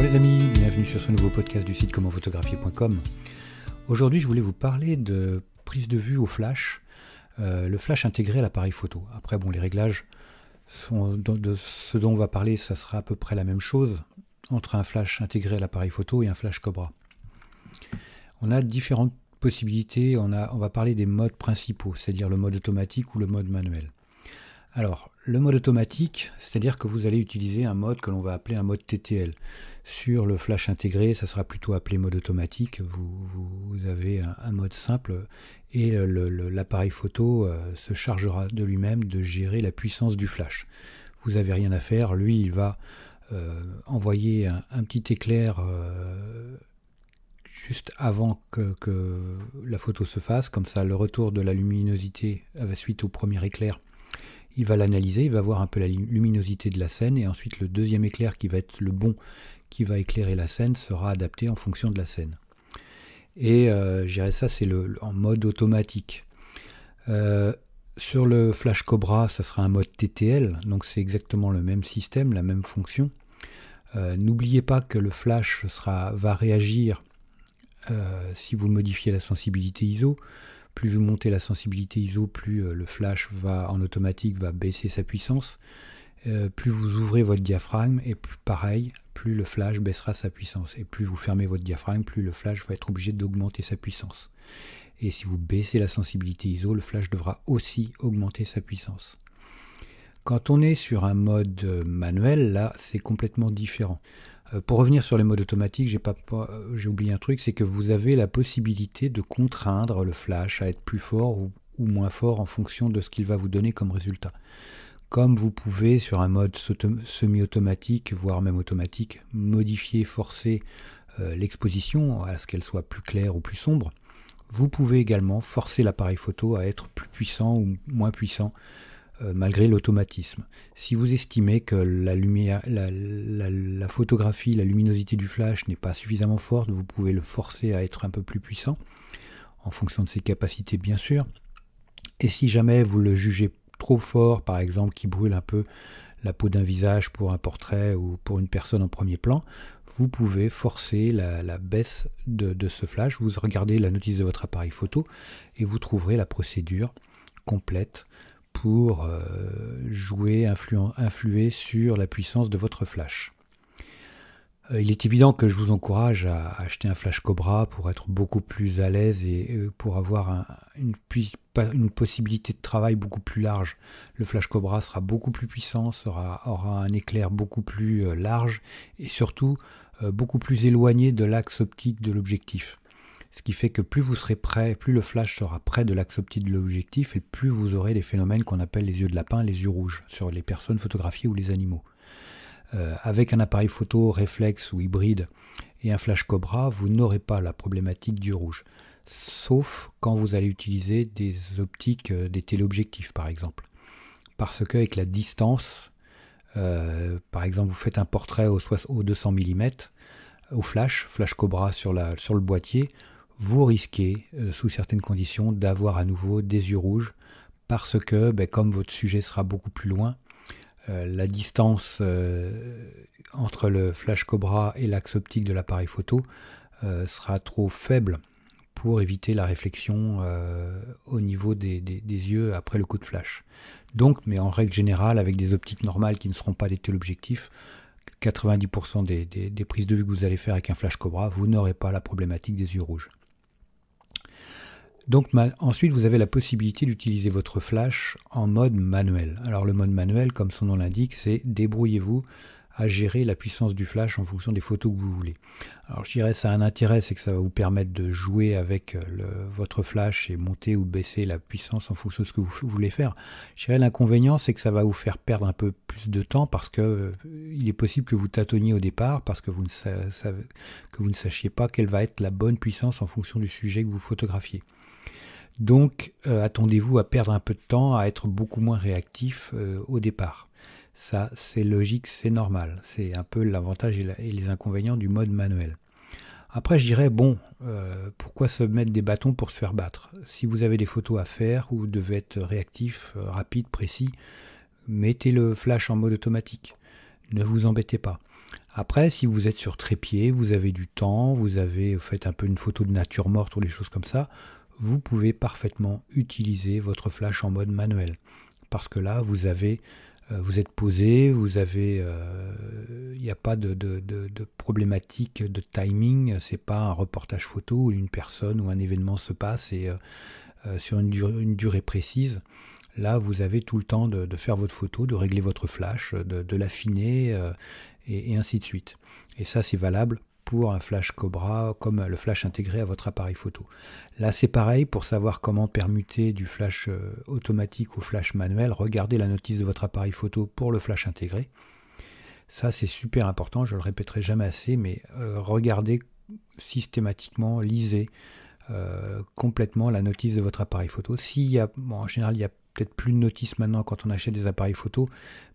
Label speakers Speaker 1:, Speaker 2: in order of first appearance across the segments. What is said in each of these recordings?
Speaker 1: Bonjour les amis, bienvenue sur ce nouveau podcast du site commentphotographier.com. Aujourd'hui je voulais vous parler de prise de vue au flash, euh, le flash intégré à l'appareil photo. Après bon les réglages de, ce dont on va parler, ça sera à peu près la même chose entre un flash intégré à l'appareil photo et un flash Cobra. On a différentes possibilités, on, a, on va parler des modes principaux, c'est-à-dire le mode automatique ou le mode manuel. Alors, le mode automatique, c'est-à-dire que vous allez utiliser un mode que l'on va appeler un mode TTL. Sur le flash intégré, ça sera plutôt appelé mode automatique. Vous, avez un, mode simple et l'appareil photo euh, se chargera de lui-même de gérer la puissance du flash. Vous n'avez rien à faire. Lui, il va euh, envoyer un, petit éclair euh, juste avant que, que, la photo se fasse. Comme ça, le retour de la luminosité suite au premier éclair il va l'analyser, il va voir un peu la luminosité de la scène, et ensuite le deuxième éclair qui va être le bon qui va éclairer la scène sera adapté en fonction de la scène. Et euh, je dirais ça, c'est le, en mode automatique. Euh, sur le Flash Cobra, ça sera un mode TTL, donc c'est exactement le même système, la même fonction. Euh, n'oubliez pas que le Flash sera, va réagir euh, si vous modifiez la sensibilité ISO plus vous montez la sensibilité ISO, plus euh, le flash va en automatique va baisser sa puissance. Euh, plus vous ouvrez votre diaphragme et plus pareil, plus le flash baissera sa puissance. Et plus vous fermez votre diaphragme, plus le flash va être obligé d'augmenter sa puissance. Et si vous baissez la sensibilité ISO, le flash devra aussi augmenter sa puissance. Quand on est sur un mode euh, manuel, là, c'est complètement différent. Euh, pour revenir sur les modes automatiques, euh, j'ai, oublié un truc, c'est que vous avez la possibilité de contraindre le flash à être plus fort ou, moins fort en fonction de ce qu'il va vous donner comme résultat. Comme vous pouvez sur un mode semi-automatique, voire même automatique, modifier, forcer euh, l'exposition à ce qu'elle soit plus claire ou plus sombre, vous pouvez également forcer l'appareil photo à être plus puissant ou moins puissant euh, malgré l'automatisme. Si vous estimez que la, lumière, la, photographie, la luminosité du flash n'est pas suffisamment forte, vous pouvez le forcer à être un peu plus puissant, en fonction de ses capacités bien sûr. Et si jamais vous le jugez trop fort, par exemple, qui brûle un peu la peau d'un visage pour un portrait ou pour une personne en premier plan, vous pouvez forcer la, baisse de, ce flash. Vous regardez la notice de votre appareil photo et vous trouverez la procédure complète pour euh, jouer, influer sur la puissance de votre flash. Euh, il est évident que je vous encourage à acheter un flash Cobra pour être beaucoup plus à l'aise et euh, pour avoir une, possibilité de travail beaucoup plus large. Le flash Cobra sera beaucoup plus puissant, aura un éclair beaucoup plus large et surtout beaucoup plus éloigné de l'axe optique de l'objectif ce qui fait que plus vous serez près, plus le flash sera près de l'axe optique de l'objectif et plus vous aurez des phénomènes qu'on appelle les yeux de lapin, les yeux rouges sur les personnes photographiées ou les animaux. Euh, avec un appareil photo réflexe ou hybride et un flash Cobra, vous n'aurez pas la problématique du rouge, sauf quand vous allez utiliser des optiques, euh, des téléobjectifs par exemple, parce qu'avec la distance, euh, par exemple, vous faites un portrait au, 200 mm au flash, flash Cobra sur le boîtier, vous risquez, euh, sous certaines conditions, d'avoir à nouveau des yeux rouges, parce que, ben, comme votre sujet sera beaucoup plus loin, euh, la distance euh, entre le flash Cobra et l'axe optique de l'appareil photo sera trop faible pour éviter la réflexion au niveau des, yeux après le coup de flash. Donc, mais en règle générale, avec des optiques normales qui ne seront pas des téléobjectifs, 90% des prises de vue que vous allez faire avec un flash Cobra, vous n'aurez pas la problématique des yeux rouges. Donc ensuite, vous avez la possibilité d'utiliser votre flash en mode manuel. Alors le mode manuel, comme son nom l'indique, c'est débrouillez-vous à gérer la puissance du flash en fonction des photos que vous voulez. Alors je dirais ça a un intérêt, c'est que ça va vous permettre de jouer avec euh, votre flash et monter ou baisser la puissance en fonction de ce que vous, voulez faire. Je dirais l'inconvénient, c'est que ça va vous faire perdre un peu plus de temps parce que euh, il est possible que vous tâtonniez au départ parce que vous, ne que vous ne sachiez pas quelle va être la bonne puissance en fonction du sujet que vous photographiez. Donc euh, attendez-vous à perdre un peu de temps, à être beaucoup moins réactif euh, au départ. Ça, c'est logique, c'est normal. C'est un peu l'avantage et, les inconvénients du mode manuel. Après, je dirais, bon, euh, pourquoi se mettre des bâtons pour se faire battre Si vous avez des photos à faire ou vous devez être réactif, rapide, précis, mettez le flash en mode automatique. Ne vous embêtez pas. Après, si vous êtes sur trépied, vous avez du temps, vous avez fait un peu une photo de nature morte ou des choses comme ça, vous pouvez parfaitement utiliser votre flash en mode manuel. Parce que là, vous avez euh, vous êtes posé, vous avez, il euh, n'y a pas de, problématique de timing, c'est pas un reportage photo où une personne ou un événement se passe et euh, sur une durée, précise. Là, vous avez tout le temps de, faire votre photo, de régler votre flash, de, l'affiner et, ainsi de suite. Et ça, c'est valable pour un flash Cobra, comme le flash intégré à votre appareil photo. Là, c'est pareil, pour savoir comment permuter du flash euh, automatique au flash manuel, regardez la notice de votre appareil photo pour le flash intégré. Ça, c'est super important, je le répéterai jamais assez, mais euh, regardez systématiquement, lisez euh, complètement la notice de votre appareil photo. S'il y a, en général, il y a peut-être plus de notice maintenant quand on achète des appareils photo,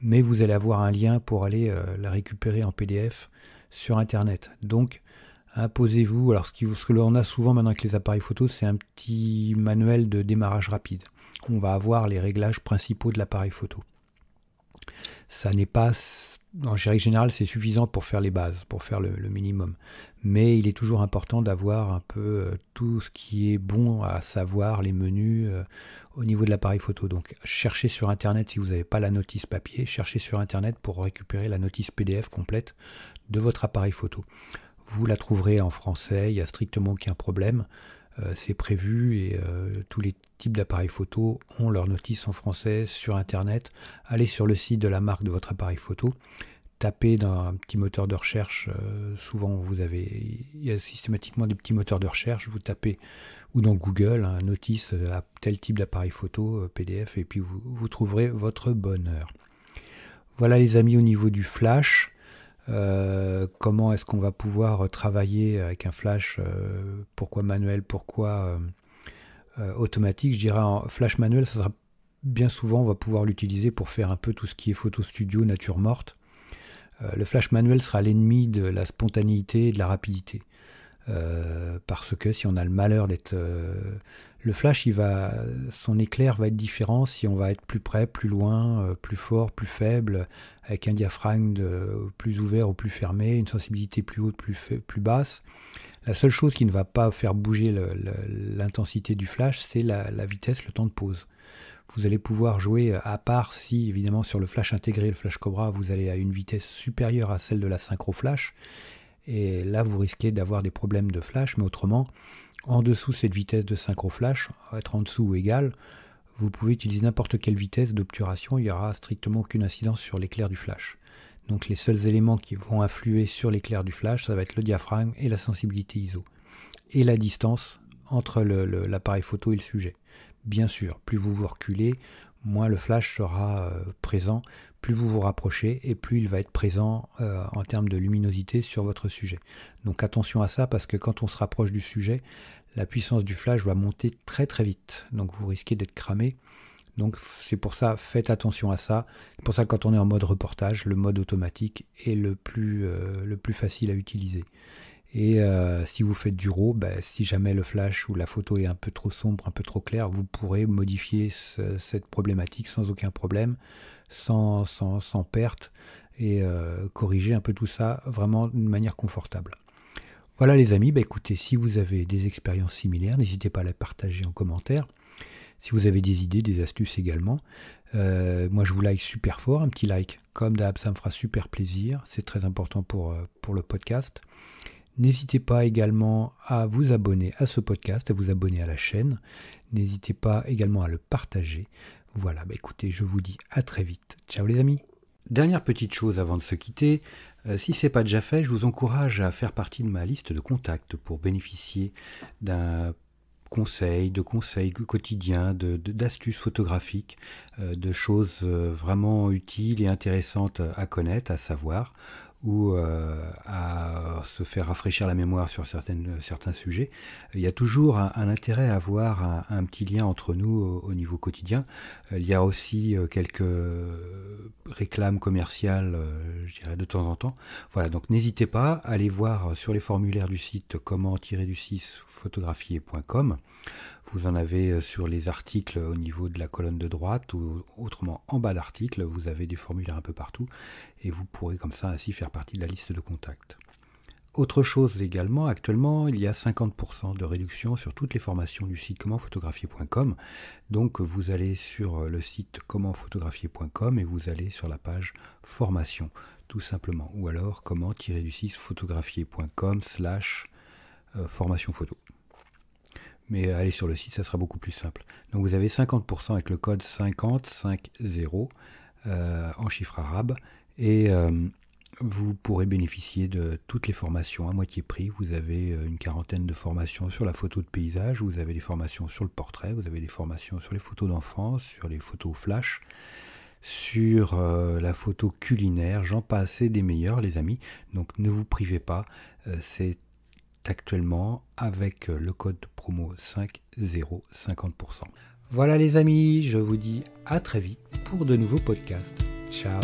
Speaker 1: mais vous allez avoir un lien pour aller la récupérer en PDF sur Internet. Donc, imposez-vous. Hein, Alors, ce, qui, ce que l'on a souvent maintenant avec les appareils photo, c'est un petit manuel de démarrage rapide. On va avoir les réglages principaux de l'appareil photo. Ça n'est pas, en général, c'est suffisant pour faire les bases, pour faire le, minimum. Mais il est toujours important d'avoir un peu euh, tout ce qui est bon à savoir, les menus euh, au niveau de l'appareil photo. Donc, cherchez sur Internet si vous n'avez pas la notice papier, cherchez sur Internet pour récupérer la notice PDF complète de votre appareil photo. Vous la trouverez en français, il n'y a strictement aucun problème. Euh, c'est prévu et euh, tous les types d'appareils photo ont leur notice en français sur internet. Allez sur le site de la marque de votre appareil photo, tapez dans un petit moteur de recherche. Euh, souvent, vous avez, il y a systématiquement des petits moteurs de recherche. Vous tapez ou dans Google un hein, notice à tel type d'appareil photo PDF et puis vous trouverez votre bonheur. Voilà les amis au niveau du flash. Euh, comment est-ce qu'on va pouvoir euh, travailler avec un flash, euh, pourquoi manuel, pourquoi automatique. Je dirais en flash manuel, ça sera bien souvent, on va pouvoir l'utiliser pour faire un peu tout ce qui est photo studio, nature morte. le flash manuel sera l'ennemi de la spontanéité et de la rapidité. parce que si on a le malheur d'être le flash, va, son éclair va être différent si on va être plus près, plus loin, euh, plus fort, plus faible, avec un diaphragme plus ouvert ou plus fermé, une sensibilité plus haute, plus, plus basse. La seule chose qui ne va pas faire bouger l'intensité du flash, c'est la, la, vitesse, le temps de pause. Vous allez pouvoir jouer euh, à part si, évidemment, sur le flash intégré, le flash Cobra, vous allez à une vitesse supérieure à celle de la synchro flash. Et là, vous risquez d'avoir des problèmes de flash, mais autrement, en dessous cette vitesse de synchroflash, être en dessous ou égal, vous pouvez utiliser n'importe quelle vitesse d'obturation, il n'y aura strictement aucune incidence sur l'éclair du flash. Donc les seuls éléments qui vont influer sur l'éclair du flash, ça va être le diaphragme et la sensibilité ISO. Et la distance entre l'appareil photo et le sujet. Bien sûr, plus vous vous reculez, moins le flash sera euh, présent plus vous vous rapprochez et plus il va être présent euh, en termes de luminosité sur votre sujet. Donc attention à ça parce que quand on se rapproche du sujet, la puissance du flash va monter très très vite. Donc vous risquez d'être cramé. Donc c'est pour ça, faites attention à ça. C'est pour ça que quand on est en mode reportage, le mode automatique est le plus, euh, le plus facile à utiliser. Et euh, si vous faites du RAW, ben, si jamais le flash ou la photo est un peu trop sombre, un peu trop clair, vous pourrez modifier cette problématique sans aucun problème, sans, sans, perte, et euh, corriger un peu tout ça vraiment d'une manière confortable. Voilà les amis, ben, écoutez, si vous avez des expériences similaires, n'hésitez pas à les partager en commentaire. Si vous avez des idées, des astuces également, euh, moi je vous like super fort, un petit like comme d'hab, ça me fera super plaisir, c'est très important pour, pour le podcast. N'hésitez pas également à vous abonner à ce podcast, à vous abonner à la chaîne. N'hésitez pas également à le partager. Voilà, bah écoutez, je vous dis à très vite. Ciao les amis. Dernière petite chose avant de se quitter, euh, si ce n'est pas déjà fait, je vous encourage à faire partie de ma liste de contacts pour bénéficier d'un conseil, de conseils quotidiens, de, d'astuces photographiques, euh, de choses euh, vraiment utiles et intéressantes à connaître, à savoir ou euh, à se faire rafraîchir la mémoire sur certaines, certains sujets, il y a toujours un, intérêt à avoir un, petit lien entre nous au, niveau quotidien. Euh, il y a aussi euh, quelques réclames commerciales, je dirais, de temps en temps. Voilà, donc n'hésitez pas, à aller voir sur les formulaires du site comment-du-6 photographier.com. Vous en avez euh, sur les articles au niveau de la colonne de droite ou autrement en bas d'article, vous avez des formulaires un peu partout et vous pourrez comme ça ainsi faire partie de la liste de contacts. Autre chose également, actuellement, il y a 50% de réduction sur toutes les formations du site commentphotographier.com. Donc vous allez sur euh, le site commentphotographier.com et vous allez sur la page formation, tout simplement. Ou alors comment du photographiercom slash euh, formation photo mais euh, allez sur le site, ça sera beaucoup plus simple. Donc vous avez 50% avec le code 5050 euh, en chiffre arabe, et euh, vous pourrez bénéficier de toutes les formations à moitié prix. Vous avez une quarantaine de formations sur la photo de paysage, vous avez des formations sur le portrait, vous avez des formations sur les photos d'enfance, sur les photos flash, sur la photo culinaire, j'en passe des meilleurs les amis. Donc ne vous privez pas, c'est actuellement avec euh, le code promo 5050%. Voilà les amis, je vous dis à très vite pour de nouveaux podcasts. Ciao